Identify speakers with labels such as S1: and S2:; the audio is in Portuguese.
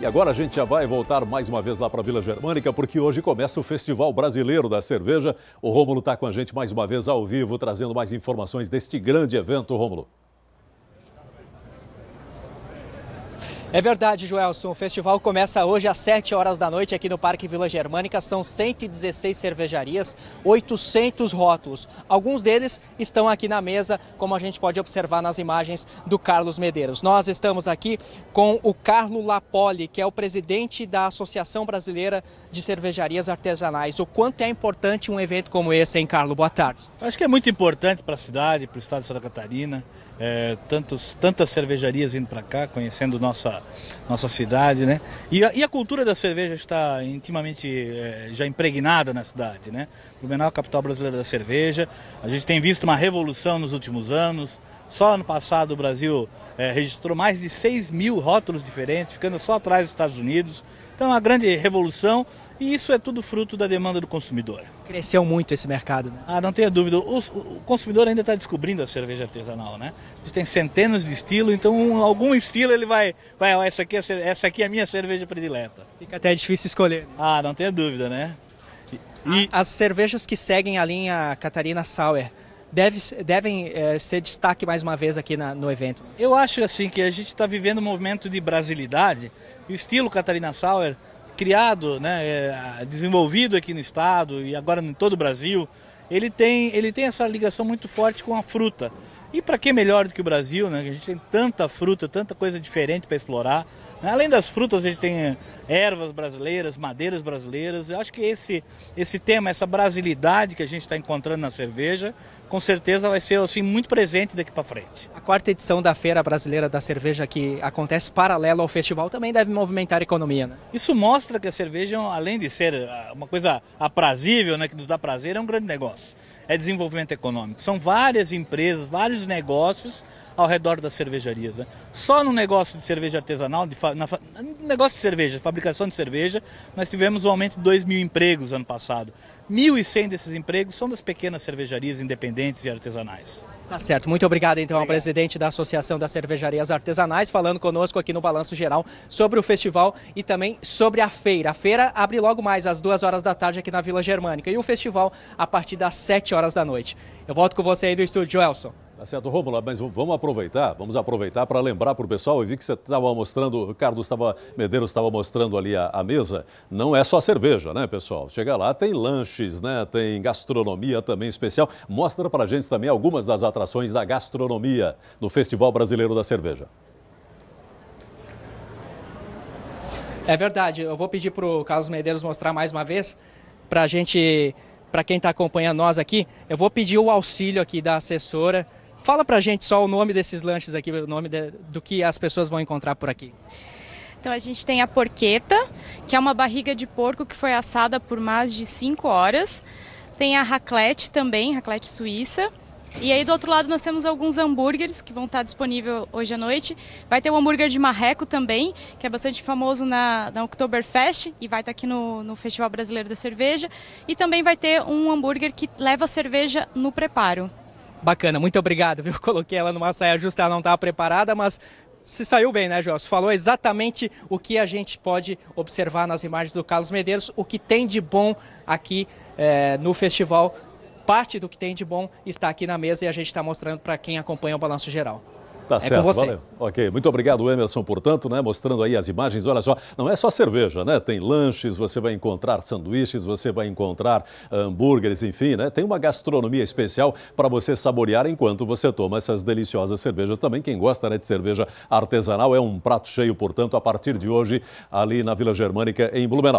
S1: E agora a gente já vai voltar mais uma vez lá para a Vila Germânica, porque hoje começa o Festival Brasileiro da Cerveja. O Rômulo está com a gente mais uma vez ao vivo, trazendo mais informações deste grande evento, Rômulo. É verdade, Joelson. O
S2: festival começa hoje às 7 horas da noite aqui no Parque Vila Germânica. São 116 cervejarias, 800 rótulos. Alguns deles estão aqui na mesa, como a gente pode observar nas imagens do Carlos Medeiros. Nós estamos aqui com o Carlo Lapoli, que é o presidente da Associação Brasileira de Cervejarias Artesanais. O quanto é importante um evento como
S3: esse, hein, Carlo? Boa tarde. Acho que é muito importante para a cidade, para o estado de Santa Catarina. É, tantos, tantas cervejarias vindo para cá, conhecendo nossa nossa, cidade, né? E a, e a cultura da cerveja está intimamente é, já impregnada na cidade, né? Blumenau é a capital brasileira da cerveja. A gente tem visto uma revolução nos últimos anos. Só ano passado o Brasil é, registrou mais de 6 mil rótulos diferentes, ficando só atrás dos Estados Unidos. Então é uma grande revolução e isso é tudo fruto da demanda do consumidor.
S2: Cresceu muito esse mercado, né?
S3: Ah, não tenha dúvida. O, o consumidor ainda está descobrindo a cerveja artesanal, né? Tem centenas de estilos, então algum estilo ele vai, vai, ó, essa aqui, é, essa aqui é a minha cerveja predileta. Fica até difícil escolher. Né? Ah, não tenha dúvida, né? E... As
S2: cervejas que seguem a linha Catarina Sauer deve, devem é, ser destaque mais uma vez aqui na, no evento.
S3: Eu acho assim que a gente está vivendo um momento de brasilidade. O estilo Catarina Sauer criado, né, é, desenvolvido aqui no estado e agora em todo o Brasil, ele tem, ele tem essa ligação muito forte com a fruta. E para que melhor do que o Brasil, né? A gente tem tanta fruta, tanta coisa diferente para explorar. Né? Além das frutas, a gente tem eh, ervas brasileiras, madeiras brasileiras. Eu acho que esse, esse tema, essa brasilidade que a gente está encontrando na cerveja, com certeza vai ser assim muito presente daqui para frente.
S2: A quarta edição da Feira Brasileira da Cerveja que acontece paralelo ao festival também deve movimentar a economia, né?
S3: Isso mostra que a cerveja, é além de ser ah, uma coisa aprazível, né, que nos dá prazer, é um grande negócio é desenvolvimento econômico. São várias empresas, vários negócios ao redor das cervejarias. Né? Só no negócio de cerveja artesanal, de na... no negócio de cerveja, fabricação de cerveja, nós tivemos um aumento de 2 mil empregos ano passado. 1.100 desses empregos são das pequenas cervejarias independentes e artesanais.
S2: Tá certo. Muito obrigado, então, obrigado. ao presidente da Associação das Cervejarias Artesanais, falando conosco aqui no Balanço Geral sobre o festival e também sobre a feira. A feira abre logo mais às duas horas da tarde aqui na Vila Germânica e o festival a partir das sete horas da noite. Eu volto com você aí do estúdio, Elson.
S1: Tá certo, Rômulo, mas vamos aproveitar, vamos aproveitar para lembrar para o pessoal, eu vi que você estava mostrando, o Carlos estava, Medeiros estava mostrando ali a, a, mesa, não é só cerveja, né, pessoal? Chega lá, tem lanches, né, tem gastronomia também especial, mostra para a gente também algumas das atrações da gastronomia no Festival Brasileiro da Cerveja.
S2: É verdade, eu vou pedir para o Carlos Medeiros mostrar mais uma vez, para a gente, para quem está acompanhando nós aqui, eu vou pedir o auxílio aqui da assessora, Fala pra gente só o nome desses lanches aqui, o nome de, do que as pessoas vão encontrar por aqui. Então a gente tem a porqueta, que é uma barriga de porco que foi assada por mais de 5 horas. Tem a raclette também, raclette suíça. E aí do outro lado nós temos alguns hambúrgueres que vão estar disponíveis hoje à noite. Vai ter o um hambúrguer de marreco também, que é bastante famoso na, na Oktoberfest e vai estar aqui no, no Festival Brasileiro da Cerveja. E também vai ter um hambúrguer que leva cerveja no preparo. Bacana, muito obrigado, viu? Coloquei ela numa saia justa, ela não estava preparada, mas se saiu bem, né, Joss? Falou exatamente o que a gente pode observar nas imagens do Carlos Medeiros, o que tem de bom aqui é, no festival. Parte do que tem de bom está aqui na mesa e a gente está mostrando para quem acompanha o Balanço Geral.
S1: Tá é certo, com você. Valeu. Ok, muito obrigado, Emerson, portanto, né? Mostrando aí as imagens. Olha só, não é só cerveja, né? Tem lanches, você vai encontrar sanduíches, você vai encontrar hambúrgueres, enfim, né? Tem uma gastronomia especial para você saborear enquanto você toma essas deliciosas cervejas. Também quem gosta né, de cerveja artesanal é um prato cheio, portanto, a partir de hoje, ali na Vila Germânica, em Blumenau.